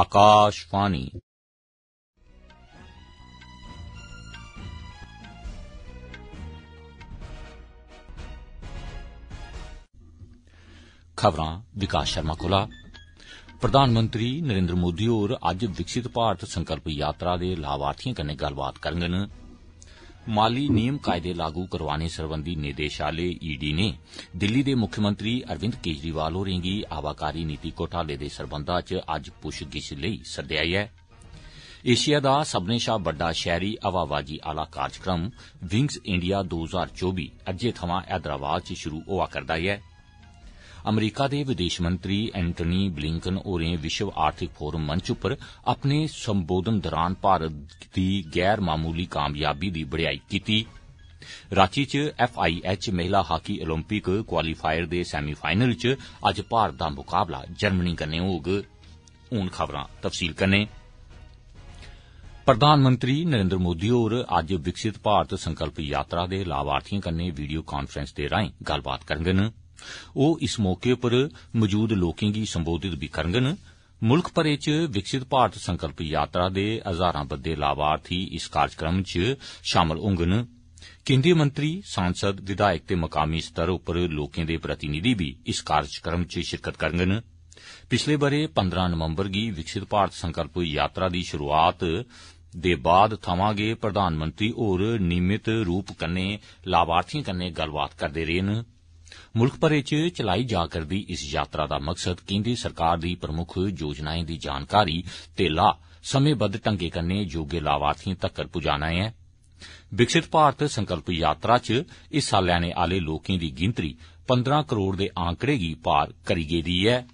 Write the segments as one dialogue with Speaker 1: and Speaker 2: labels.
Speaker 1: ਆਕਾਸ਼ਵਾਣੀ ਖਬਰਾਂ ਵਿਕਾਸ ਸ਼ਰਮਾ ਕੋਲਾ ਪ੍ਰਧਾਨ ਮੰਤਰੀ ਨਰਿੰਦਰ ਮੋਦੀ ਹੋਰ ਅੱਜ ਵਿਕਸਿਤ ਭਾਰਤ ਸੰਕਲਪ ਯਾਤਰਾ ਦੇ ਲਾਭਾਰਥੀਆਂ ਕਨੇ ਗੱਲਬਾਤ ਕਰਨਗੇ माली नियम कायदे लागू करोआने सरबंधी निदेशालय ईडी नै दिल्ली दे मुक्खमंत्री अरविंद केजरीवाल होरें गी आवाकारी नीति घोटाले दे सरबंधा च अज्ज पुच्छगिच्छ लेई सदेआ ऐ एशिया दा सब्बनें शा बड्डा शैहरी हवाबाजी आह्ला कार्यक्रम विंग्स इंडिया दो हजार चौबी अज्जै थमां हैदराबाद च शुरू होआ करदा ऐं अमरीका दे विदेष मंत्री एंटनी बलिंकन होरें विष्व आर्थिक फोरम मंच उप्पर अपने संबोधन दौरान भारत दी गैर मामूली कामयाबी दी बड़ेयाई कीती रांची च एफ आई एच महिला हाकी ओलंपिक क्वालीफायर दे सैमीफाईनल च अज्ज भारत दा मुकाबला जर्मनी कन्नै होग प्रधानमंत्री नरेन्द्र मोदी होर अज्ज विकसित भारत संकल्प यात्रा दे लाभार्थिएं कन्नै वीडियो कांफ्रैंस दे राएं गल्लबात करङन ओ इस मौके पर मौजूद लोकें गी सम्बोधित बी करङन मुल्ख भरै च विकसित भारत संकल्प यात्रा दे हजारां बद्दे लाभार्थी इस कार्यक्रम च षामल होडन केन्द्रीय मंत्री सांसद विधायक ते मकामी स्तर पर लोकें दे प्रतिनिधि बी इस कार्यक्रम च शिरकत करगंन पिछले बरे पंदरां नवम्बर गी विकसित भारत संकल्प यात्रा दी षुरूआत दे बाद थमां गै प्रधानमंत्री होर नियमित रूप कन्नै लाभार्थिएं कन्नै गल्लबात करदे रेहन ਮੁਲਕ ਭਰ ਚ ਚਲਾਈ ਜਾ ਕਰਦੀ ਇਸ ਯਾਤਰਾ ਦਾ ਮਕਸਦ ਕੇਂਦਰੀ ਸਰਕਾਰ ਦੀ ਪ੍ਰਮੁੱਖ ਯੋਜਨਾਵਾਂ ਦੀ ਜਾਣਕਾਰੀ ਤੇ ਲਾ ਸਮੇਂਬੱਧ ਟੰਗੇ ਕਰਨੇ ਯੋਗੇ ਲਾਵਾਰਥੀਆਂ ਤੱਕ ਪਹੁੰਚਾਣਾ ਹੈ ਵਿਕਸਿਤ ਭਾਰਤ ਸੰਕਲਪ ਯਾਤਰਾ 'ਚ ਇਸ ਸਾਲ ਆਨੇ ਆਲੇ ਲੋਕਾਂ ਦੀ ਗਿਣਤੀ 15 ਕਰੋੜ ਦੇ ਆਂਕੜੇ ਦੀ ਪਾਰ ਕਰੀ ਗਈ ਹੈ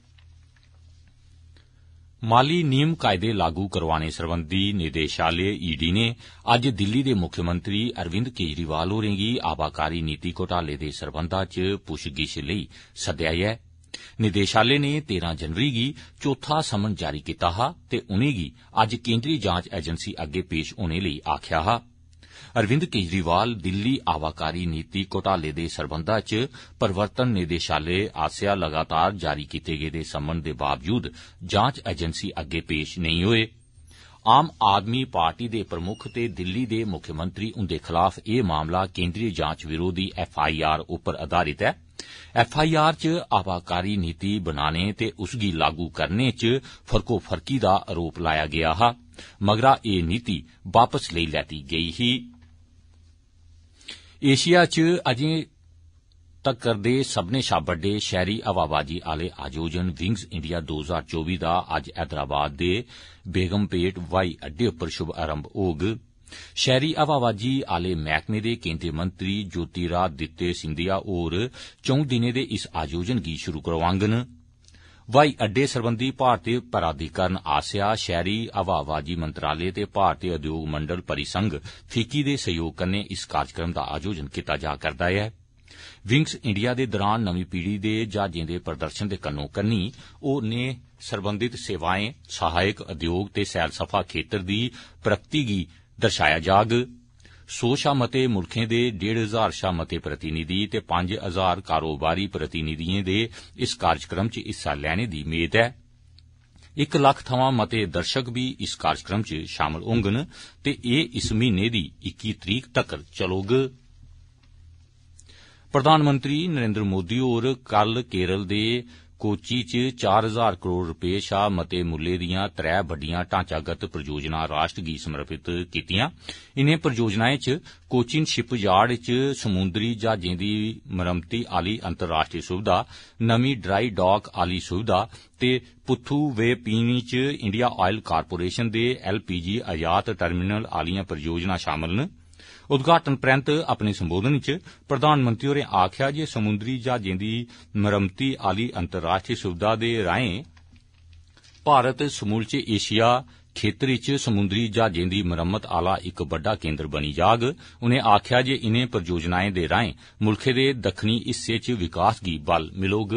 Speaker 1: माली नियम कायदे लागू करोआने सरबंधी निदेशालय ई डी नै अज्ज दिल्ली दे मुक्खमंत्री अरविंद केजरीवाल होरें गी आबाकारी नीति घोटाले दे सरबंधा च पुच्छ गिच्छ लेई सद्देआ ऐ निदेशालय नै तेरां जनवरी गी चौथा समन जारी कीता हा ते उनेंगी अज्ज केन्द्री जांच एजेंसी अग्गे पेष होने लेई आक्खेआ हा अरविंद केजरीवाल दिल्ली आबाकारी नीति घोटाले दे सरबंधा च प्रवर्तन निदेशालय आस्सेआ लगातार जारी कीते गेदे समन दे बावजूद जांच एजेंसी अग्गै पेष नेई होय आम आदमी पार्टी दे प्रमुक्ख ते दिल्ली दे मुक्खमंत्री हुन्दे खलाफ एह मामला केन्द्रीय जांच विरोधी एफ आई आर उप्पर आधारित ऐ एफआईआर च आबाकारी नीति बनाने ते उसगी लागू करने च फरकोफरकी दा आरोप लाया गेआ हा मगरा ए नीति वापस लेई लैती गेई ही एशिया च अजें तक्कर दे सब्बनें षा बड्डे शैहरी हवाबाजी आले आयोजन विंग इंडिया दो ज्हार चौबी दा अज्ज हैदराबाद दे बेगमपेट हवाई अड्डे पर शुभारंभ होग षैहरी हवाबाजी आले मैह्कमे दे केन्द्रीय मंत्री ज्योतिरादित्य सिंधिया होर चंऊ दिनें दे इस आयोजन गी षुरु करोआगंन ਵਾਈ ਅੱਡੇ ਸਰਬੰਧੀ ਭਾਰਤੀ ਪ੍ਰਾਧਿਕਰਨ ਆਸਿਆ ਸ਼ਹਿਰੀ ਆਵਾਵਾਜੀ ਮੰਤਰਾਲੇ ਤੇ ਭਾਰਤੀ ਉਦਯੋਗ ਮੰਡਲ ਪਰਿਸੰਘ ਫਿੱਕੀ ਦੇ ਸਹਿਯੋਗ ਕੰਨੇ ਇਸ ਕਾਰਜਕ੍ਰਮ ਦਾ ਆਯੋਜਨ ਕੀਤਾ ਜਾ ਕਰਦਾ ਹੈ ਵਿੰਗਸ ਇੰਡੀਆ ਦੇ ਦੌਰਾਨ ਨਵੀਂ ਪੀੜ੍ਹੀ ਦੇ ਜਹਾਜ਼ਾਂ ਦੇ ਪ੍ਰਦਰਸ਼ਨ ਦੇ ਕੰਨੋ ਕੰਨੀ ਉਹ ਨੇ ਸਰਬੰਧਿਤ ਸੇਵਾਵਾਂ ਸਹਾਇਕ ਉਦਯੋਗ ਤੇ ਸੈਲ ਸਫਾ ਖੇਤਰ ਦੀ ਪ੍ਰਗਤੀ ਦੀ ਦਰਸਾਇਆ ਜਾਗ सौ शा मते मुल्खें दे डेढ़ हजार शा मते प्रतिनिधि ते पंज हजार कारोबारी प्रतिनिधिएं दे इस कार्यक्रम च हिस्सा लैने दी मेद ऐ इक लक्ख थमां मते दर्शक बी इस कार्यक्रम च शामल होंगन ते एह् इस म्हीने दी इक्की तरीक तक्कर चलौग प्रधानमंत्री नरेन्द्र मोदी होर कल केरल दे ਕੋਚੀ ਚ 4000 ਕਰੋੜ ਰੁਪਏ ਸ਼ਾ ਮਤੇ ਮੁੱਲੇ ਦੀਆਂ ਤਰੇ ਵੱਡੀਆਂ ਢਾਂਚਾਗਤ ਪ੍ਰਯੋਜਨਾ ਰਾਸ਼ਟਰ ਗੀ ਸਮਰਪਿਤ ਕੀਤੀਆਂ ਇਨੇ ਪ੍ਰਯੋਜਨਾਵਾਂ ਚ ਕੋਚਿਨ ਸ਼ਿਪ ਯਾਰਡ ਚ ਸਮੁੰਦਰੀ ਜਹਾਜ਼ਾਂ ਦੀ ਮਰਮਤੀ ਆਲੀ ਅੰਤਰਰਾਸ਼ਟਰੀ ਸੁਵਿਧਾ ਨਵੀਂ ਡਰਾਈ ਡਾਕ ਆਲੀ ਸੁਵਿਧਾ ਤੇ ਪੁੱਥੂ ਵੇ ਪੀਣੀ ਚ ਇੰਡੀਆ ਆਇਲ ਕਾਰਪੋਰੇਸ਼ਨ ਦੇ ਐਲਪੀਜੀ ਆਯਾਤ ਟਰਮੀਨਲ ਆਲੀਆਂ ਪ੍ਰਯੋਜਨਾ ਸ਼ਾਮਲ ਨੇ उद्घाटन परैन्त अपने संबोधन च प्रधानमंत्री होरें आक्खेआ जे समुंद्री जहाजें दी मरम्मत आली अंतर्राश्ट्रीय सुविधा दे राएं भारत समूलचे एशिया खेतर इच समुंद्री जहाजें दी मरम्मत आला इक बड्डा केन्द्र बनी जाग उनें आक्खेआ जे इनें परियोजनाएं दे राएं मुल्खै दे दक्खनी हिस्सें च विकास गी बल मिलौग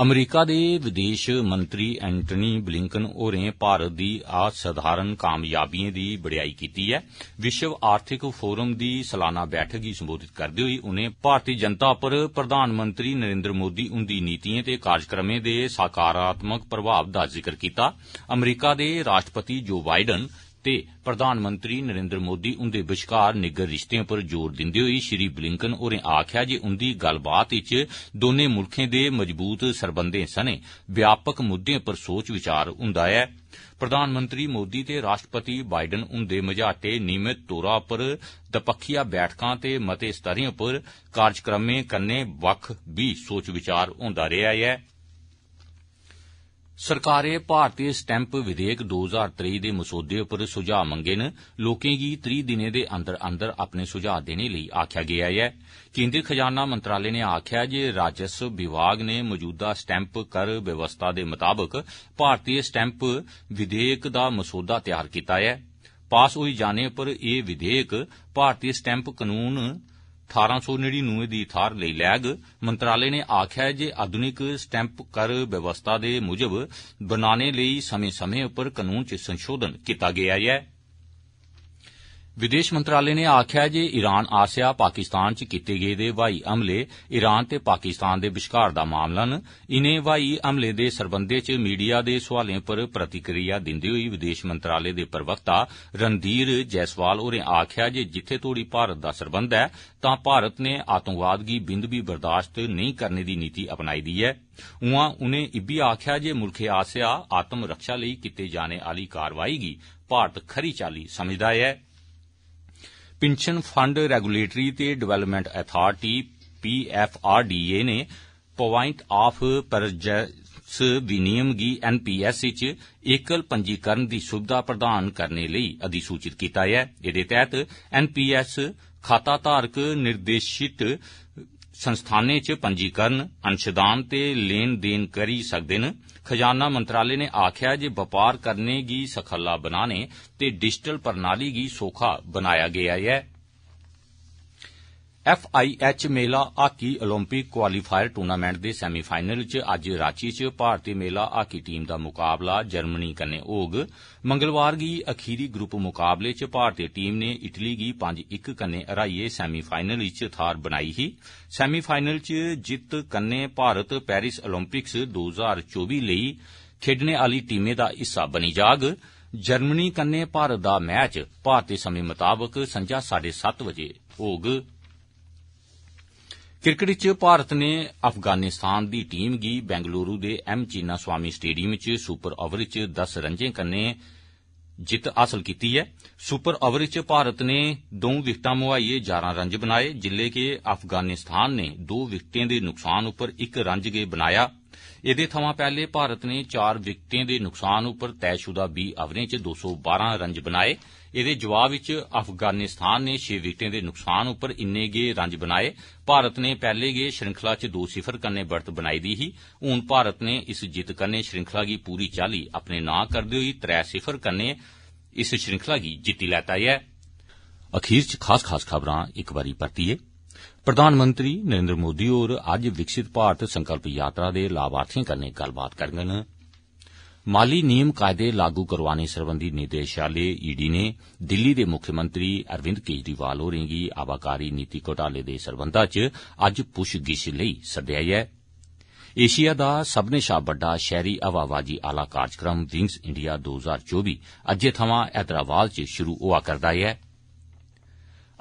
Speaker 1: अमरीका दे विदेश मंत्री एंटनी ब्लिंकन होरें भारत दी असाधारण कामयाबिएं दी बड़ेयाई कीती ऐ विश्व आर्थिक फोरम दी सलाना बैठक गी सम्बोधित करदे होई उनें भारती जनता पर प्रधानमंत्री नरेन्द्र मोदी हुंदी नीतिएं ते कार्जक्रमें दे सकारात्मक प्रभाव दा जिक्र कीता अमरीका दे राष्ट्रपति जो बाइडन ते प्रधानमंत्री नरेन्द्र मोदी हुन्दे बश्कार निग्गर रिश्तें पर जोर दिन्दे होई श्री ब्लिंकन होरें आक्खेआ जे उन्दी गल्लबात इच दौनें मुल्खें दे मजबूत सरबंधें सने व्यापक मुद्दें पर सोच विचार हुन्दा ऐ प्रधानमंत्री मोदी ते राश्ट्रपति बाइडन हुन्दे मझाटै नियमित तौरा पर दपक्खिया बैठकां ते मते स्तरें पर कार्जक्रमें कन्नै बक्ख बी सोच विचार हुन्दा रेआ ऐं सरकारै भारतीय स्टैम्प विधेयक दो हजार त्रेई दे मसौदे पर सुझाऽ मंगे न लोकें गी त्रीह् दिनें दे अंदर अंदर अपने सुझाऽ देने लेई आखेआ गेआ ऐ केन्द्री खजाना मंत्रालय नै आखेआ ऐ जे राजस्व विभाग नै मौजूदा स्टैम्प कर बवस्था दे मताबक भारतीय स्टैम्प विधेयक दा मसौदा तैयार कीता ऐ पास होई जाने पर एह् विधेयक भारतीय स्टैम्प कनून 1800 ਨੂੰ ਦੀ ਥਾਰ ਲਈ ਲੈਗ ਮੰਤਰਾਲੇ ਨੇ ਆਖਿਆ ਜੇ ਆਧੁਨਿਕ ਸਟੈਂਪ ਕਰ ਵਿਵਸਥਾ ਦੇ ਮੁਜਬ ਬਣਾਉਣੇ ਲਈ ਸਮੇਂ-ਸਮੇਂ ਉੱਪਰ ਕਾਨੂੰਨ ਚ ਸੰਸ਼ੋਧਨ ਕੀਤਾ ਗਿਆ ਹੈ ਵਿਦੇਸ਼ ਮੰਤਰਾਲੇ नै आक्खेआ ऐ जे ईरान आस्सेआ पाकिस्तान च कीते गेदे ब्हाई हमले ईरान ते पाकिस्तान दे बश्कार दा मामला न इनें ब्हाई हमलें दे सरबंधै च मीडिया दे सोआलें पर प्रतिक्रिया दिंदे होई विदेश मंत्रालय दे प्रवक्ता रणधीर जायसवाल होरें आक्खेआ जे जित्थे तोहड़ी भारत दा सरबंध ऐ तां भारत नै आतंकवाद गी बिंद बी बर्दाश्त नेई करने दी नीति अपनाई दी ऐ उआं उनें इब्बी आक्खेआ जे मुल्खै आस्सेआ आत्म रक्षा लेई कीते जाने आली कार्रवाई गी भारत खरी चाल्ली समझदा ऐं ਪੈਨਸ਼ਨ ਫੰਡ ਰੈਗੂਲੇਟਰੀ ਤੇ ਡਿਵੈਲਪਮੈਂਟ ਅਥਾਰਟੀ ਪੀਐਫਆਰਡੀਏ ਨੇ ਪੁਆਇੰਟ ਆਫ ਪਰਜੈਸ ਵਿਨੀਯਮ ਗੀ ਐਨਪੀਐਸ ਵਿੱਚ ਏਕਲ ਪੰਜੀਕਰਨ ਦੀ ਸੁਵਿਧਾ ਪ੍ਰਦਾਨ ਕਰਨ ਲਈ ਅਧਿਸੂਚਿਤ ਕੀਤਾ ਹੈ ਇਹਦੇ ਤਹਿਤ ਐਨਪੀਐਸ ਖਾਤਾ ਧਾਰਕ ਨਿਰਦੇਸ਼ਿਤ संस्थानें च पंजीकरण अंशदान ते लेन देन करी सकदे न खजाना मंत्रालय नै आक्खेआ जे बपार करने गी सखल्ला बनाने ते डिजिटल प्रणाली गी सौखा बनाया गेआ हा एफआई एच मेला हॉकी ओलिम्प क्वालीफायर टूर्नामैंट दे सेमिफाईनल च अज्ज राची च भारतीय मेला हॉकी टीम दा मुकाबला जर्मनी कन्नै होग मंगलवार गी अखीरी ग्रुप मुकाबले च भारतीय टीम नै इटली गी पंज इक कन्नै हराइयै सैमी फाईनल च थाहर बनाई ही सैमिफाईनल च जित्त कन्नै भारत पेरिस ओलिंपिक्स दो ज्हार चौह्बी लेई खेडने आली टीमें दा हिस्सा बनी जाग जर्मनी कन्नै भारत दा मैच भारतीय समें मताबक संञा साड्डे सत्त बजे होंगं ਕ੍ਰਿਕਟ ਵਿੱਚ ਭਾਰਤ ਨੇ ਅਫਗਾਨਿਸਤਾਨ ਦੀ ਟੀਮ ਗੀ ਬੈਂਗਲੁਰੂ ਦੇ ਐਮ ਚੀਨਾ ਸਵਾਮੀ ਸਟੇਡੀਅਮ ਵਿਚ ਸੁਪਰ ਓਵਰ ਵਿਚ 10 ਰਨਾਂ ਕੰਨੇ ਜਿੱਤ ਹਾਸਲ ਕੀਤੀ ਹੈ ਸੁਪਰ ਓਵਰ ਵਿਚ ਭਾਰਤ ਨੇ ਦੋ ਵਿਕਟਾਂ ਮੁਹਾਈਏ 11 ਰਨ ਬਣਾਏ ਜਿੱਲੇ ਕੇ ਅਫਗਾਨਿਸਤਾਨ ਨੇ ਦੋ ਵਿਕਟਾਂ ਦੇ ਨੁਕਸਾਨ ਉੱਪਰ ਇੱਕ ਰਨ ਜਗੇ ਬਣਾਇਆ ਇਹਦੇ ਥਾਂ ਪਹਿਲੇ ਭਾਰਤ ਨੇ ਚਾਰ ਵਿਕਟਾਂ ਦੇ ਨੁਕਸਾਨ ਉੱਪਰ ਤੈਸ਼ੁਦਾ 20 ਓਵਰਾਂ ਵਿਚ 212 ਰਨ ਬਣਾਏ एहदे जवाब च अफगानिस्तान नै षे विकटें दे नुक्सान पर इन्ने गै रंज बनाए भारत नै पैहले गै श्रृंखला च दो सिफर कन्नै बरत बनाई दी ही हुन भारत नै इस जित्त कन्नै श्रृंखला गी पूरी चाल्ली अपने नां करदे होई त्रै सिफर कन्नै इस श्रृंखला गी जित्ती लैता प्रधानमंत्री नरेन्द्र मोदी होर अज्ज विकसित भारत संकल्प यात्रा दे लाभार्थिएं कन्नै गल्लबात करगंन ਮਾਲੀ ਨਿਯਮ ਕਾਇਦੇ ਲਾਗੂ ਕਰਵਾਉਣੇ ਸਰਬੰਧੀ ਨਿਦੇਸ਼ਾਲੇ ਈਡੀ ਨੇ ਦਿੱਲੀ ਦੇ ਮੁੱਖ ਮੰਤਰੀ ਅਰਵਿੰਦ ਕੇਜਰੀਵਾਲ ਹੋ ਰਹੀਗੀ ਆਵਾਕਾਰੀ ਨੀਤੀ ਘੋਟਾਲੇ ਦੇ ਸਰਬੰਧਾਂ 'ਚ ਅੱਜ ਪੁੱਛਗਿੱਛ ਲਈ ਸੱਦਿਆ ਹੈ ਏਸ਼ੀਆ ਦਾ ਸਭ ਤੋਂ ਸ਼ਾ ਵੱਡਾ ਸ਼ਹਿਰੀ ਆਵਾਵਾਜੀ ਆਲਾ ਕਾਰਜਕ੍ਰਮ ਵਿੰਗਸ ਇੰਡੀਆ 2024 ਅੱਜੇ ਥਵਾ ਐਦਰਾਬਾਦ 'ਚ ਸ਼ੁਰੂ ਹੋਆ ਕਰਦਾ ਹੈ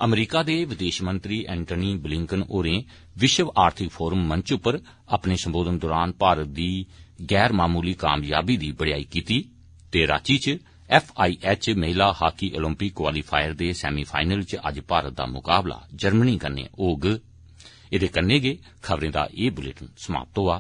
Speaker 1: ਅਮਰੀਕਾ ਦੇ ਵਿਦੇਸ਼ ਮੰਤਰੀ ਐਂਟਨੀ ਬਲਿੰਕਨ ਹੋਰੇ ਵਿਸ਼ਵ ਆਰਥਿਕ ਫੋਰਮ ਮੰਚ ਉਪਰ ਆਪਣੇ ਸੰਬੋਧਨ ਦੌਰਾਨ ਭਾਰਤ ਦੀ गैर मामूली कामयाबी दी बड़ेयाई कीती ते रांची च एफ आई एच महिला हॉकी ओलंपिक क्वालीफायर दे सेमिफाईनल च अज्ज भारत दा मुकाबला जर्मनी कन्नै होग